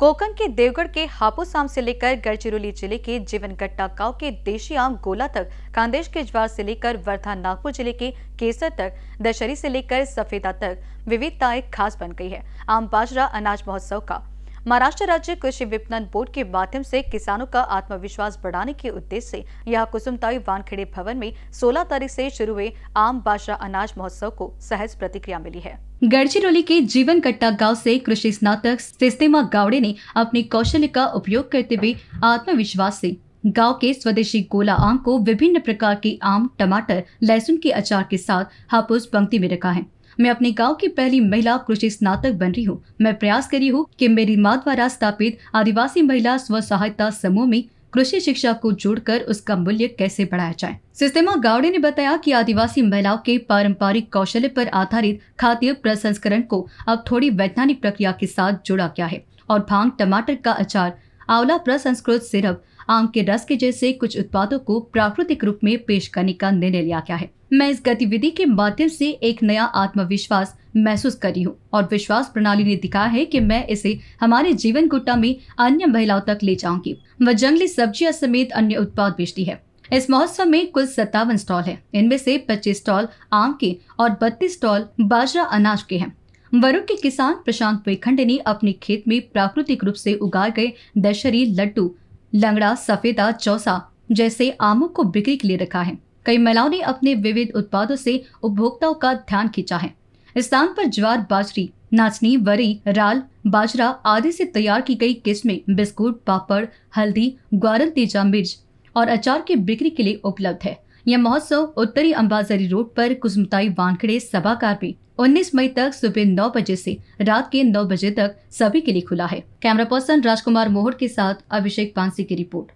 कोकण के देवगढ़ के हापुस आम से लेकर गढ़चिरौली जिले के जीवनगट्टा गांव के देशी आम गोला तक कांदेश के ज्वार से लेकर वर्धा नागपुर जिले के केसर तक दशहरी से लेकर सफेदा तक विविधताएं खास बन गई है आम बाजरा अनाज महोत्सव का महाराष्ट्र राज्य कृषि विपणन बोर्ड के माध्यम से किसानों का आत्मविश्वास बढ़ाने के उद्देश्य से यहाँ कुसुमताई वानखेड़े भवन में 16 तारीख से शुरू हुए आम बादशाह अनाज महोत्सव को सहज प्रतिक्रिया मिली है गढ़चिरौली के जीवन कट्टा गाँव ऐसी कृषि स्नातक सिस्तेमा गावड़े ने अपने कौशल का उपयोग करते हुए आत्मविश्वास ऐसी गांव के स्वदेशी गोला आम को विभिन्न प्रकार के आम टमाटर लहसुन के अचार के साथ हापुस पंक्ति में रखा है मैं अपने गांव की पहली महिला कृषि स्नातक बन रही हूँ मैं प्रयास करी हूँ कि मेरी माँ द्वारा स्थापित आदिवासी महिला स्व सहायता समूह में कृषि शिक्षा को जोड़कर उसका मूल्य कैसे बढ़ाया जाए सिस्टेमा गावड़े ने बताया कि आदिवासी महिलाओं के पारंपरिक कौशल पर आधारित खाद्य प्रसंस्करण को अब थोड़ी वैज्ञानिक प्रक्रिया के साथ जोड़ा गया है और भांग टमाटर का अचार आंवला प्रसंस्कृत सिरप आम के रस के जैसे कुछ उत्पादों को प्राकृतिक रूप में पेश करने का निर्णय लिया गया है मैं इस गतिविधि के माध्यम से एक नया आत्मविश्वास महसूस कर रही हूँ और विश्वास प्रणाली ने दिखाया है कि मैं इसे हमारे जीवन गुट्टा में अन्य महिलाओं तक ले जाऊंगी वह जंगली सब्जियां समेत अन्य उत्पाद बेचती है इस महोत्सव में कुल सत्तावन स्टॉल है इनमें से 25 स्टॉल आम के और 32 स्टॉल बाजरा अनाज के हैं वरुण के किसान प्रशांत वेखंडे ने अपने खेत में प्राकृतिक रूप से उगाए गए दशहरी लड्डू लंगड़ा सफेदा चौसा जैसे आमों को बिक्री के लिए रखा है कई महिलाओं ने अपने विविध उत्पादों से उपभोक्ताओं का ध्यान खींचा है स्थान पर ज्वार बाजरी नाचनी वरी राल बाजरा आदि से तैयार की गई किस्में बिस्कुट पापड़ हल्दी ग्वारल तेजा मिर्च और अचार की बिक्री के लिए उपलब्ध है यह महोत्सव उत्तरी अम्बाजरी रोड पर कुसुमताई वानखड़े सभागार में 19 मई तक सुबह नौ बजे से रात के नौ बजे तक सभी के लिए खुला है कैमरा पर्सन राजकुमार मोहर के साथ अभिषेक पांसी की रिपोर्ट